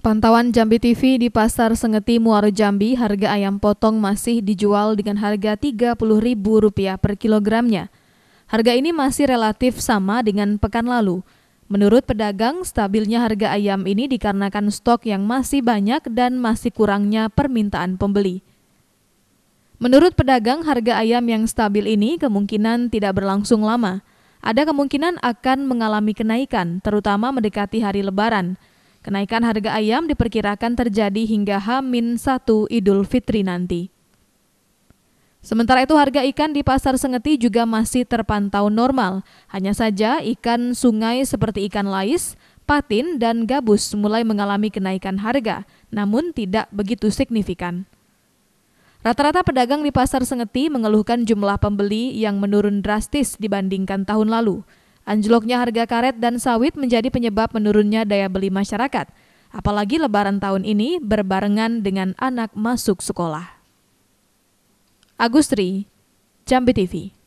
Pantauan Jambi TV di Pasar Sengeti Muaro Jambi, harga ayam potong masih dijual dengan harga Rp30.000 per kilogramnya. Harga ini masih relatif sama dengan pekan lalu. Menurut pedagang, stabilnya harga ayam ini dikarenakan stok yang masih banyak dan masih kurangnya permintaan pembeli. Menurut pedagang, harga ayam yang stabil ini kemungkinan tidak berlangsung lama. Ada kemungkinan akan mengalami kenaikan, terutama mendekati hari Lebaran – Kenaikan harga ayam diperkirakan terjadi hingga H-1 Idul Fitri nanti. Sementara itu harga ikan di pasar Sengeti juga masih terpantau normal. Hanya saja ikan sungai seperti ikan lais, patin, dan gabus mulai mengalami kenaikan harga, namun tidak begitu signifikan. Rata-rata pedagang di pasar Sengeti mengeluhkan jumlah pembeli yang menurun drastis dibandingkan tahun lalu. Anjloknya harga karet dan sawit menjadi penyebab menurunnya daya beli masyarakat, apalagi lebaran tahun ini berbarengan dengan anak masuk sekolah. Agustri, Jambi TV